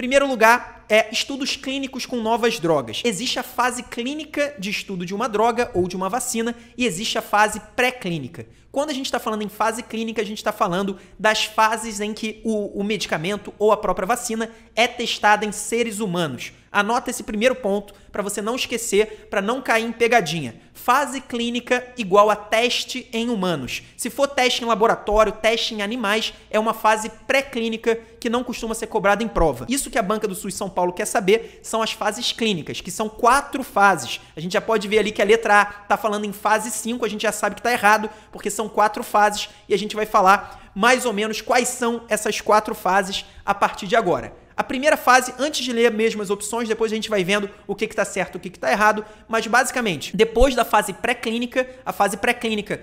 Primeiro lugar é estudos clínicos com novas drogas. Existe a fase clínica de estudo de uma droga ou de uma vacina e existe a fase pré-clínica. Quando a gente está falando em fase clínica, a gente está falando das fases em que o, o medicamento ou a própria vacina é testada em seres humanos. Anota esse primeiro ponto para você não esquecer, para não cair em pegadinha. Fase clínica igual a teste em humanos. Se for teste em laboratório, teste em animais, é uma fase pré-clínica que não costuma ser cobrada em prova. Isso que a banca do Sul e São Paulo quer saber são as fases clínicas, que são quatro fases. A gente já pode ver ali que a letra A está falando em fase 5, a gente já sabe que está errado, porque são quatro fases e a gente vai falar mais ou menos quais são essas quatro fases a partir de agora a primeira fase antes de ler mesmo as opções, depois a gente vai vendo o que está certo, o que está errado, mas basicamente, depois da fase pré-clínica, a fase pré-clínica,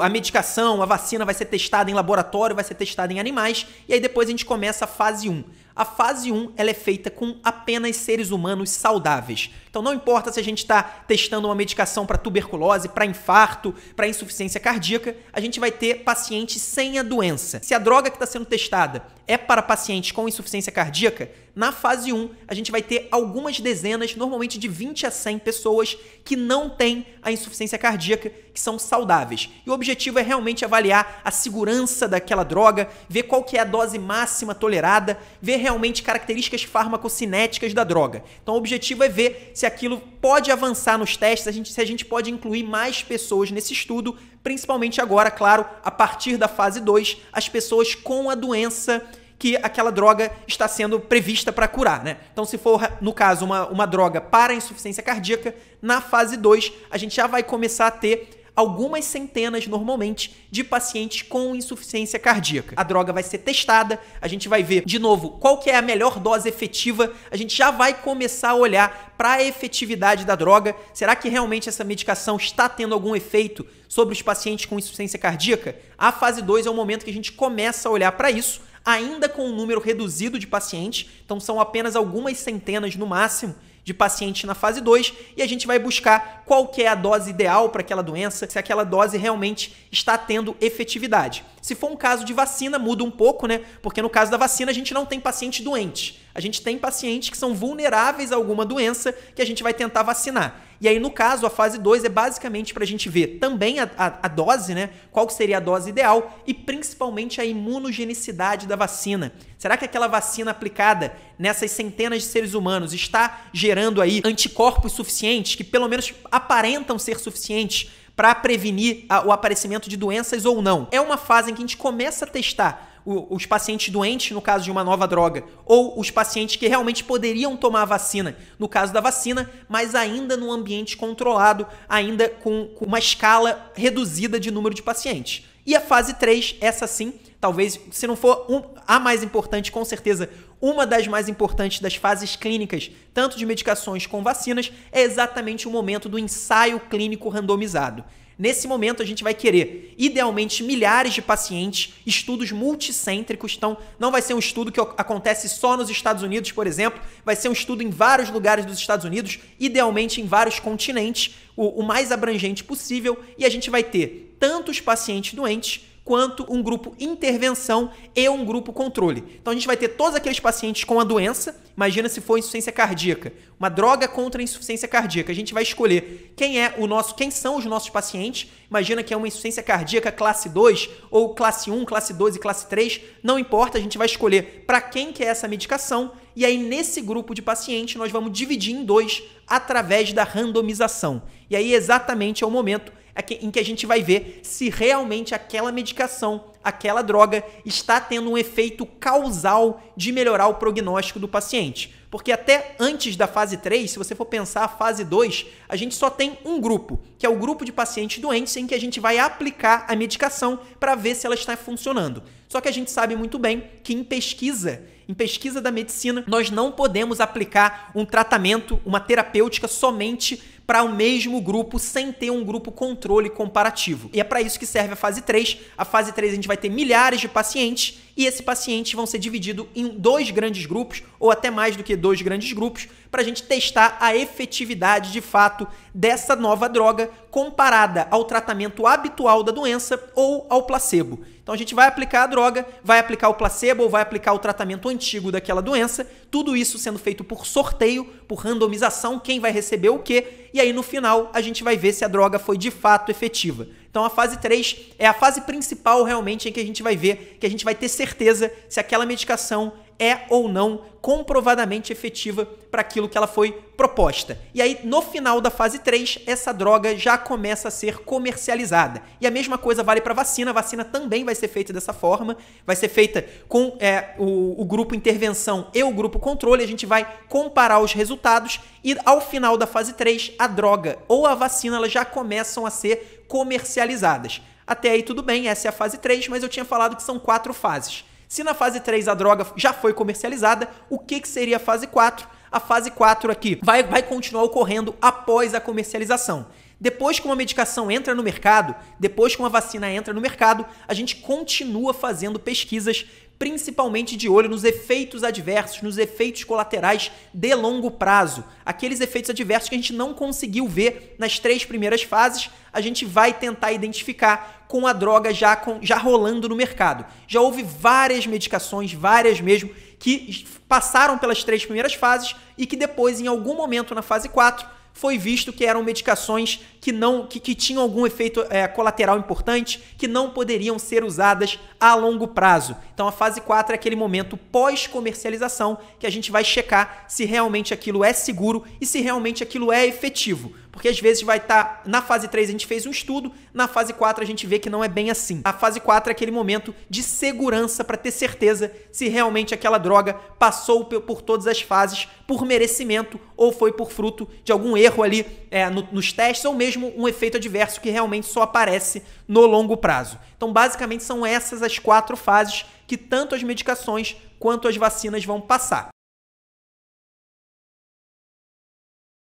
a medicação, a vacina vai ser testada em laboratório, vai ser testada em animais, e aí depois a gente começa a fase 1 a fase 1 ela é feita com apenas seres humanos saudáveis. Então não importa se a gente está testando uma medicação para tuberculose, para infarto, para insuficiência cardíaca, a gente vai ter pacientes sem a doença. Se a droga que está sendo testada é para pacientes com insuficiência cardíaca, na fase 1 a gente vai ter algumas dezenas, normalmente de 20 a 100 pessoas que não têm a insuficiência cardíaca, que são saudáveis. E o objetivo é realmente avaliar a segurança daquela droga, ver qual que é a dose máxima tolerada, ver realmente características farmacocinéticas da droga. Então o objetivo é ver se aquilo pode avançar nos testes, a gente, se a gente pode incluir mais pessoas nesse estudo, principalmente agora, claro, a partir da fase 2, as pessoas com a doença que aquela droga está sendo prevista para curar, né? Então, se for, no caso, uma, uma droga para insuficiência cardíaca, na fase 2, a gente já vai começar a ter algumas centenas normalmente de pacientes com insuficiência cardíaca. A droga vai ser testada, a gente vai ver de novo qual que é a melhor dose efetiva, a gente já vai começar a olhar para a efetividade da droga. Será que realmente essa medicação está tendo algum efeito sobre os pacientes com insuficiência cardíaca? A fase 2 é o momento que a gente começa a olhar para isso, ainda com um número reduzido de pacientes, então são apenas algumas centenas no máximo de paciente na fase 2 e a gente vai buscar qual é a dose ideal para aquela doença, se aquela dose realmente está tendo efetividade. Se for um caso de vacina, muda um pouco, né? Porque no caso da vacina a gente não tem paciente doente. A gente tem pacientes que são vulneráveis a alguma doença que a gente vai tentar vacinar. E aí, no caso, a fase 2 é basicamente para a gente ver também a, a, a, dose, né? Qual seria a dose ideal e principalmente a imunogenicidade da vacina. Será que aquela vacina aplicada nessas centenas de seres humanos está gerando aí anticorpos suficientes, que pelo menos aparentam ser suficientes para prevenir a, o aparecimento de doenças ou não? É uma fase em que a gente começa a testar os pacientes doentes no caso de uma nova droga, ou os pacientes que realmente poderiam tomar a vacina no caso da vacina, mas ainda num ambiente controlado, ainda com, com uma escala reduzida de número de pacientes. E a fase 3, essa sim, talvez, se não for um, a mais importante, com certeza, uma das mais importantes das fases clínicas, tanto de medicações como vacinas, é exatamente o momento do ensaio clínico randomizado. Nesse momento, a gente vai querer, idealmente, milhares de pacientes, estudos multicêntricos. Então, não vai ser um estudo que acontece só nos Estados Unidos, por exemplo, vai ser um estudo em vários lugares dos Estados Unidos, idealmente em vários continentes, o, o mais abrangente possível, e a gente vai ter tantos pacientes doentes quanto um grupo intervenção e um grupo controle. Então a gente vai ter todos aqueles pacientes com a doença, imagina se for insuficiência cardíaca, uma droga contra insuficiência cardíaca. A gente vai escolher quem é o nosso, quem são os nossos pacientes. Imagina que é uma insuficiência cardíaca classe 2 ou classe 1, classe 2 e classe 3, não importa, a gente vai escolher para quem que é essa medicação e aí nesse grupo de pacientes nós vamos dividir em dois através da randomização. E aí exatamente é o momento em que a gente vai ver se realmente aquela medicação, aquela droga está tendo um efeito causal de melhorar o prognóstico do paciente. Porque até antes da fase 3, se você for pensar a fase 2, a gente só tem um grupo, que é o grupo de pacientes doentes em que a gente vai aplicar a medicação para ver se ela está funcionando. Só que a gente sabe muito bem que em pesquisa, em pesquisa da medicina, nós não podemos aplicar um tratamento, uma terapêutica somente para o mesmo grupo sem ter um grupo controle comparativo. E é para isso que serve a fase 3. A fase 3 a gente vai ter milhares de pacientes e esses pacientes vão ser divididos em dois grandes grupos ou até mais do que dois grandes grupos para a gente testar a efetividade de fato dessa nova droga comparada ao tratamento habitual da doença ou ao placebo. Então a gente vai aplicar a droga, vai aplicar o placebo ou vai aplicar o tratamento antigo daquela doença, tudo isso sendo feito por sorteio, por randomização, quem vai receber o quê, e aí no final a gente vai ver se a droga foi de fato efetiva. Então a fase 3 é a fase principal realmente em que a gente vai ver, que a gente vai ter certeza se aquela medicação é ou não comprovadamente efetiva para aquilo que ela foi proposta. E aí, no final da fase 3, essa droga já começa a ser comercializada. E a mesma coisa vale para vacina. A vacina também vai ser feita dessa forma, vai ser feita com é, o, o grupo intervenção e o grupo controle. A gente vai comparar os resultados e, ao final da fase 3, a droga ou a vacina elas já começam a ser comercializadas. Até aí tudo bem, essa é a fase 3, mas eu tinha falado que são quatro fases. Se na fase 3 a droga já foi comercializada, o que, que seria a fase 4? A fase 4 aqui vai, vai continuar ocorrendo após a comercialização. Depois que uma medicação entra no mercado, depois que uma vacina entra no mercado, a gente continua fazendo pesquisas, principalmente de olho nos efeitos adversos, nos efeitos colaterais de longo prazo. Aqueles efeitos adversos que a gente não conseguiu ver nas três primeiras fases, a gente vai tentar identificar com a droga já, com, já rolando no mercado. Já houve várias medicações, várias mesmo, que passaram pelas três primeiras fases e que depois, em algum momento na fase 4, foi visto que eram medicações que não que, que tinham algum efeito é, colateral importante que não poderiam ser usadas a longo prazo. Então a fase 4 é aquele momento pós-comercialização que a gente vai checar se realmente aquilo é seguro e se realmente aquilo é efetivo. Porque às vezes vai estar. Tá, na fase 3 a gente fez um estudo, na fase 4 a gente vê que não é bem assim. A fase 4 é aquele momento de segurança para ter certeza se realmente aquela droga passou por todas as fases por merecimento ou foi por fruto de algum erro ali é, no, nos testes ou mesmo um efeito adverso que realmente só aparece no longo prazo. Então, basicamente, são essas as quatro fases que tanto as medicações quanto as vacinas vão passar.